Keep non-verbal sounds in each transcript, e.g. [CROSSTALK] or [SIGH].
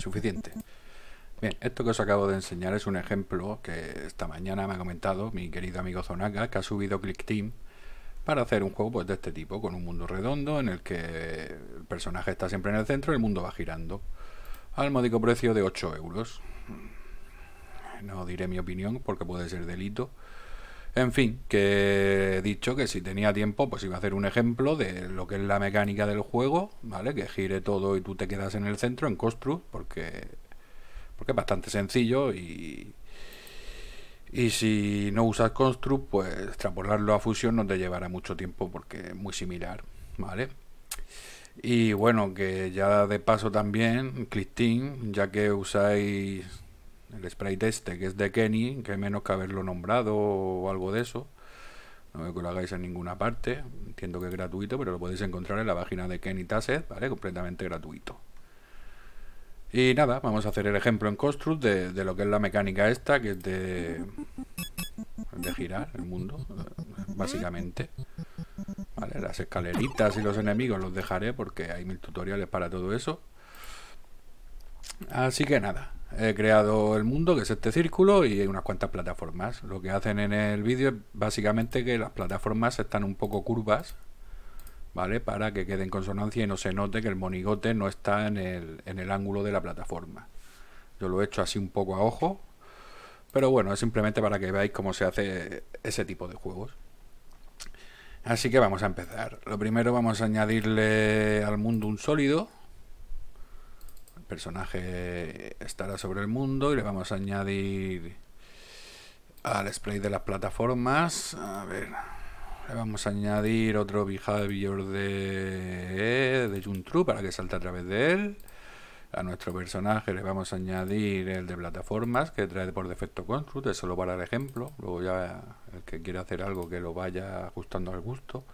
suficiente. Bien, esto que os acabo de enseñar es un ejemplo que esta mañana me ha comentado mi querido amigo Zonaka, que ha subido Clickteam para hacer un juego pues, de este tipo, con un mundo redondo en el que el personaje está siempre en el centro y el mundo va girando, al módico precio de 8 euros. No diré mi opinión porque puede ser delito, en fin, que he dicho que si tenía tiempo, pues iba a hacer un ejemplo de lo que es la mecánica del juego, ¿vale? Que gire todo y tú te quedas en el centro, en Construct, porque, porque es bastante sencillo y, y si no usas Construct, pues extrapolarlo a Fusion no te llevará mucho tiempo porque es muy similar, ¿vale? Y bueno, que ya de paso también, Cristín, ya que usáis el sprite este que es de Kenny, que menos que haberlo nombrado o algo de eso. No me que lo hagáis en ninguna parte, entiendo que es gratuito, pero lo podéis encontrar en la página de Kenny Tasset, ¿vale? Completamente gratuito. Y nada, vamos a hacer el ejemplo en Construct de, lo que es la mecánica esta, que es de, de girar el mundo, básicamente. ¿Vale? Las escaleritas y los enemigos los dejaré porque hay mil tutoriales para todo eso. Así que nada, he creado el mundo, que es este círculo, y unas cuantas plataformas. Lo que hacen en el vídeo es básicamente que las plataformas están un poco curvas, ¿vale? Para que quede en consonancia y no se note que el monigote no está en el, en el ángulo de la plataforma. Yo lo he hecho así un poco a ojo, pero bueno, es simplemente para que veáis cómo se hace ese tipo de juegos. Así que vamos a empezar. Lo primero vamos a añadirle al mundo un sólido personaje estará sobre el mundo y le vamos a añadir al display de las plataformas. A ver, le vamos a añadir otro behavior de, de True para que salte a través de él. A nuestro personaje le vamos a añadir el de plataformas que trae por defecto Construct, es solo para el ejemplo. Luego ya el que quiera hacer algo que lo vaya ajustando al gusto.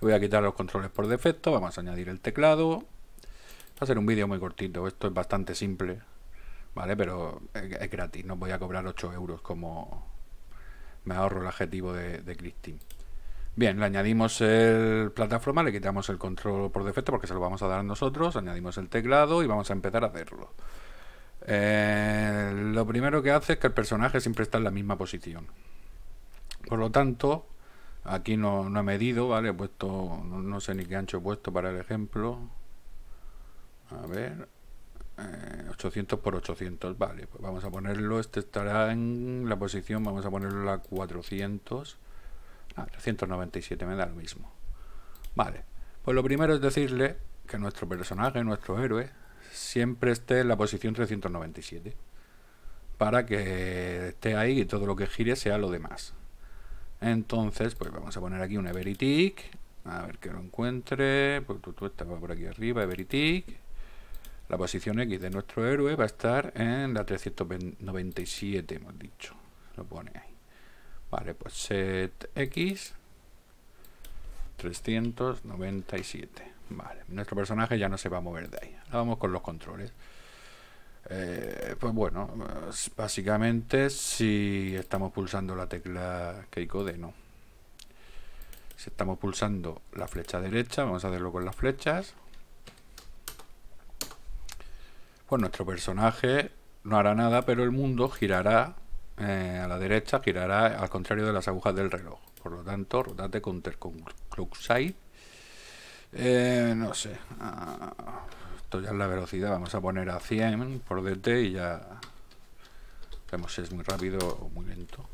Le voy a quitar los controles por defecto, vamos a añadir el teclado, hacer un vídeo muy cortito, esto es bastante simple, ¿vale? Pero es gratis, no voy a cobrar 8 euros como me ahorro el adjetivo de, de Christine. Bien, le añadimos el plataforma, le quitamos el control por defecto porque se lo vamos a dar nosotros, añadimos el teclado y vamos a empezar a hacerlo. Eh, lo primero que hace es que el personaje siempre está en la misma posición. Por lo tanto, aquí no, no he medido, ¿vale? He puesto, no, no sé ni qué ancho he puesto para el ejemplo, a ver, 800 eh, por 800, vale, pues vamos a ponerlo, este estará en la posición, vamos a ponerlo a 400, ah, 397, me da lo mismo. Vale, pues lo primero es decirle que nuestro personaje, nuestro héroe, siempre esté en la posición 397 para que esté ahí y todo lo que gire sea lo demás. Entonces, pues vamos a poner aquí un everitick a ver que lo encuentre, pues tú, tú por aquí arriba, everitick la posición X de nuestro héroe va a estar en la 397, hemos dicho. Lo pone ahí. Vale, pues set X 397. Vale, nuestro personaje ya no se va a mover de ahí. Ahora vamos con los controles. Eh, pues bueno, básicamente si estamos pulsando la tecla keycode, no. Si estamos pulsando la flecha derecha, vamos a hacerlo con las flechas. Pues nuestro personaje no hará nada, pero el mundo girará eh, a la derecha, girará al contrario de las agujas del reloj. Por lo tanto, rotate con clockside. Eh, no sé. Ah, esto ya es la velocidad. Vamos a poner a 100 por DT y ya... Vemos si es muy rápido o muy lento.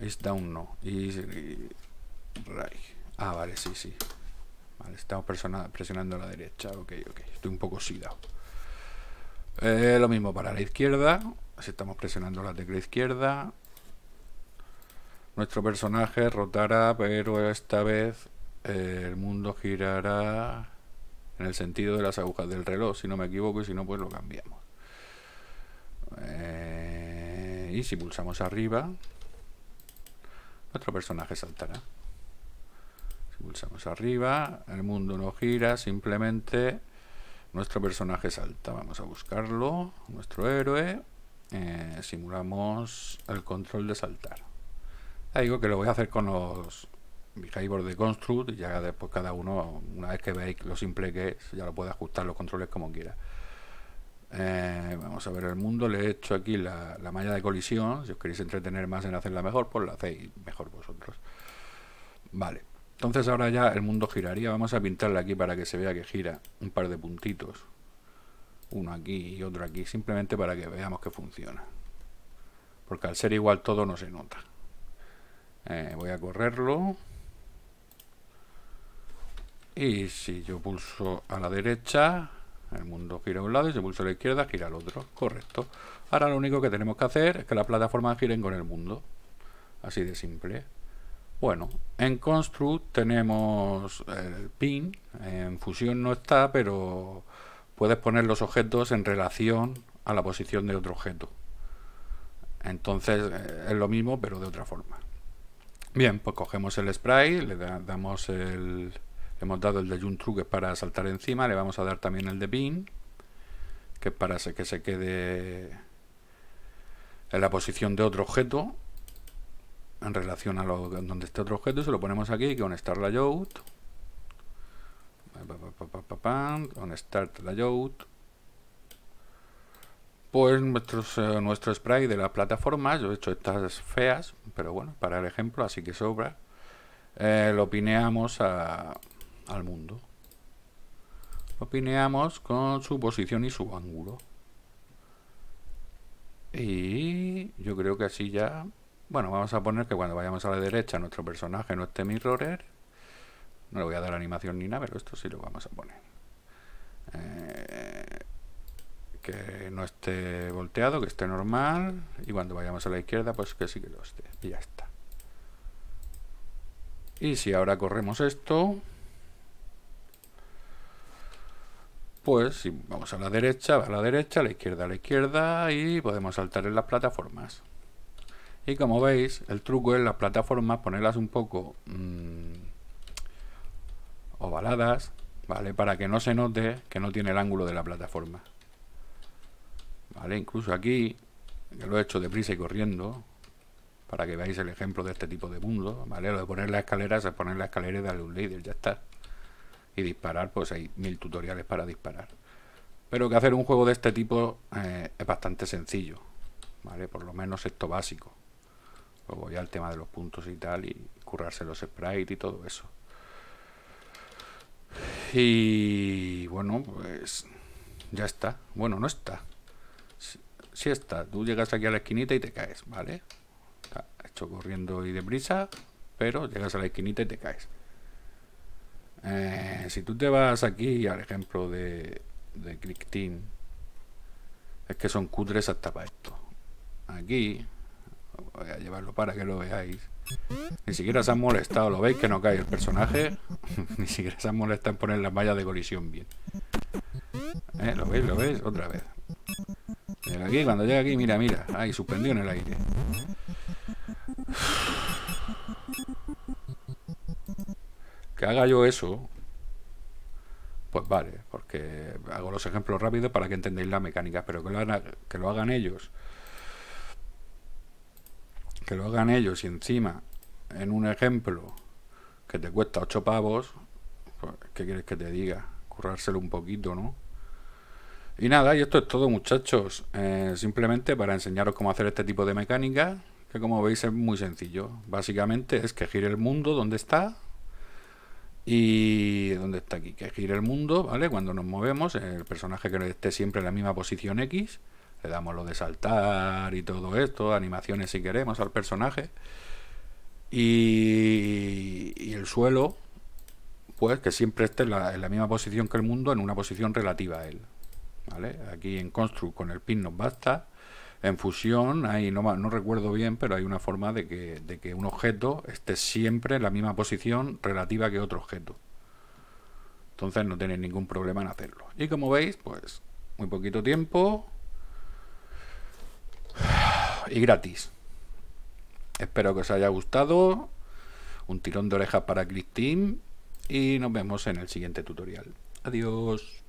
Is down no. y, right. Ah, vale, sí, sí. Vale, estamos presionando a la derecha. Ok, ok. Estoy un poco sidado. Eh, lo mismo para la izquierda. Si estamos presionando la tecla izquierda. Nuestro personaje rotará, pero esta vez eh, el mundo girará en el sentido de las agujas del reloj, si no me equivoco, y si no, pues lo cambiamos. Eh, y si pulsamos arriba, nuestro personaje saltará. Si pulsamos arriba, el mundo no gira, simplemente nuestro personaje salta, vamos a buscarlo. Nuestro héroe. Eh, simulamos el control de saltar. algo digo que lo voy a hacer con los behaviors de Construct. ya después cada uno, una vez que veáis lo simple que es, ya lo puede ajustar los controles como quiera. Eh, vamos a ver el mundo. Le he hecho aquí la, la malla de colisión. Si os queréis entretener más en hacerla mejor, pues la hacéis mejor vosotros. Vale. Entonces ahora ya el mundo giraría. Vamos a pintarle aquí para que se vea que gira un par de puntitos. Uno aquí y otro aquí, simplemente para que veamos que funciona. Porque al ser igual todo no se nota. Eh, voy a correrlo. Y si yo pulso a la derecha, el mundo gira a un lado y si pulso a la izquierda, gira al otro. Correcto. Ahora lo único que tenemos que hacer es que las plataformas giren con el mundo. Así de simple. Bueno, en construct tenemos el eh, pin, en fusión no está, pero puedes poner los objetos en relación a la posición de otro objeto. Entonces eh, es lo mismo, pero de otra forma. Bien, pues cogemos el Sprite, le damos el, hemos dado el de JunTrue que es para saltar encima, le vamos a dar también el de pin, que es para que se quede en la posición de otro objeto en relación a donde está otro objeto, se lo ponemos aquí con Start Layout. Con Start Layout. Pues nuestros, eh, nuestro spray de la plataforma, yo he hecho estas feas, pero bueno, para el ejemplo, así que sobra. Eh, lo pineamos al mundo. Lo pineamos con su posición y su ángulo. Y yo creo que así ya bueno, vamos a poner que cuando vayamos a la derecha nuestro personaje no esté mirrorer. No le voy a dar animación ni nada, pero esto sí lo vamos a poner. Eh, que no esté volteado, que esté normal. Y cuando vayamos a la izquierda, pues que sí que lo esté. Y ya está. Y si ahora corremos esto, pues si vamos a la derecha, va a la derecha, a la izquierda, a la izquierda y podemos saltar en las plataformas. Y como veis, el truco es las plataformas ponerlas un poco mm, ovaladas, ¿vale? Para que no se note que no tiene el ángulo de la plataforma. ¿Vale? Incluso aquí, lo he hecho deprisa y corriendo, para que veáis el ejemplo de este tipo de mundo, ¿vale? Lo de poner las escaleras es poner la escalera y darle un líder, ya está. Y disparar, pues hay mil tutoriales para disparar. Pero que hacer un juego de este tipo eh, es bastante sencillo, ¿vale? Por lo menos esto básico. Luego pues ya el tema de los puntos y tal, y currarse los sprites y todo eso. Y bueno, pues ya está. Bueno, no está. Sí, está. Tú llegas aquí a la esquinita y te caes, ¿vale? Está hecho corriendo y deprisa, pero llegas a la esquinita y te caes. Eh, si tú te vas aquí al ejemplo de, de Click Team, es que son cutres hasta para esto. Aquí voy a llevarlo para que lo veáis. Ni siquiera se han molestado, ¿lo veis que no cae el personaje? [LAUGHS] Ni siquiera se han molestado en poner las mallas de colisión bien. ¿Eh? ¿Lo veis? ¿Lo veis? Otra vez. aquí, cuando llega aquí, mira, mira. Ahí, suspendió en el aire. [SIGHS] Que haga yo eso, pues vale, porque hago los ejemplos rápidos para que entendáis la mecánica, pero que lo hagan ellos que lo hagan ellos y encima en un ejemplo que te cuesta 8 pavos, pues, ¿qué quieres que te diga? Currárselo un poquito, ¿no? Y nada, y esto es todo muchachos, eh, simplemente para enseñaros cómo hacer este tipo de mecánica, que como veis es muy sencillo. Básicamente es que gire el mundo donde está y ¿dónde está aquí, que gire el mundo, ¿vale? Cuando nos movemos, el personaje que esté siempre en la misma posición X le damos lo de saltar y todo esto, animaciones si queremos al personaje. Y, el suelo, pues que siempre esté en la, misma posición que el mundo, en una posición relativa a él. Aquí en Construct con el pin nos basta. En fusión, ahí no, no recuerdo bien, pero hay una forma de que, de que un objeto esté siempre en la misma posición relativa que otro objeto. Entonces no tenéis ningún problema en hacerlo. Y como veis, pues muy poquito tiempo, y gratis. Espero que os haya gustado. Un tirón de oreja para Christine. Y nos vemos en el siguiente tutorial. Adiós.